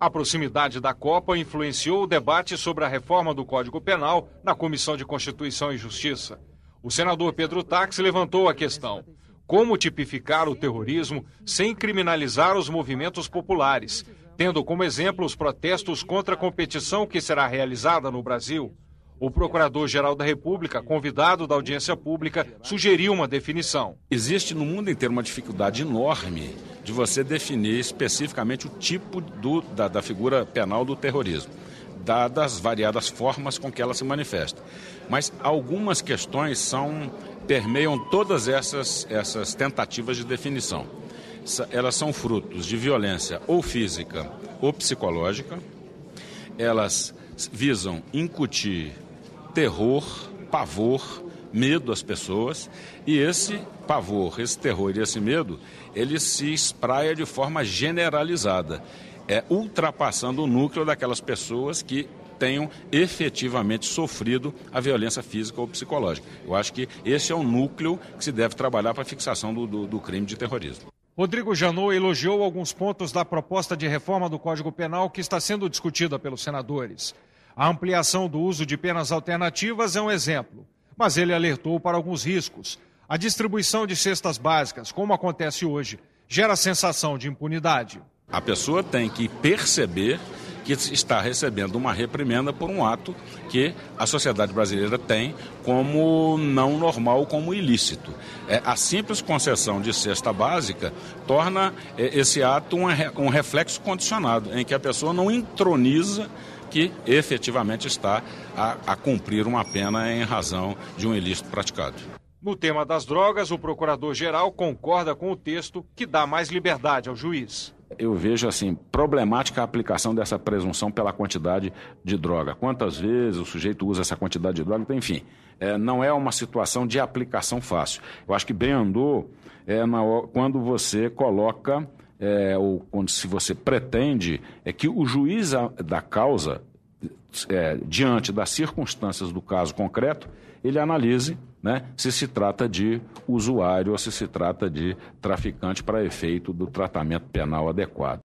A proximidade da Copa influenciou o debate sobre a reforma do Código Penal na Comissão de Constituição e Justiça. O senador Pedro Tax levantou a questão: como tipificar o terrorismo sem criminalizar os movimentos populares, tendo como exemplo os protestos contra a competição que será realizada no Brasil? O Procurador-Geral da República, convidado da audiência pública, sugeriu uma definição. Existe no mundo inteiro uma dificuldade enorme de você definir especificamente o tipo do, da, da figura penal do terrorismo, dadas variadas formas com que ela se manifesta. Mas algumas questões são permeiam todas essas, essas tentativas de definição. Elas são frutos de violência ou física ou psicológica, elas visam incutir terror, pavor, medo às pessoas e esse pavor, esse terror e esse medo, ele se espraia de forma generalizada, é ultrapassando o núcleo daquelas pessoas que tenham efetivamente sofrido a violência física ou psicológica. Eu acho que esse é o núcleo que se deve trabalhar para a fixação do, do, do crime de terrorismo. Rodrigo Janot elogiou alguns pontos da proposta de reforma do Código Penal que está sendo discutida pelos senadores. A ampliação do uso de penas alternativas é um exemplo mas ele alertou para alguns riscos. A distribuição de cestas básicas, como acontece hoje, gera sensação de impunidade. A pessoa tem que perceber que está recebendo uma reprimenda por um ato que a sociedade brasileira tem como não normal, como ilícito. É, a simples concessão de cesta básica torna é, esse ato um, um reflexo condicionado, em que a pessoa não entroniza que efetivamente está a, a cumprir uma pena em razão de um ilícito praticado. No tema das drogas, o procurador-geral concorda com o texto que dá mais liberdade ao juiz eu vejo assim problemática a aplicação dessa presunção pela quantidade de droga. Quantas vezes o sujeito usa essa quantidade de droga? Então, enfim, é, não é uma situação de aplicação fácil. Eu acho que bem andou é, na, quando você coloca é, ou quando se você pretende, é que o juiz da causa, é, diante das circunstâncias do caso concreto, ele analise né, se se trata de usuário ou se se trata de traficante para efeito do tratamento penal adequado.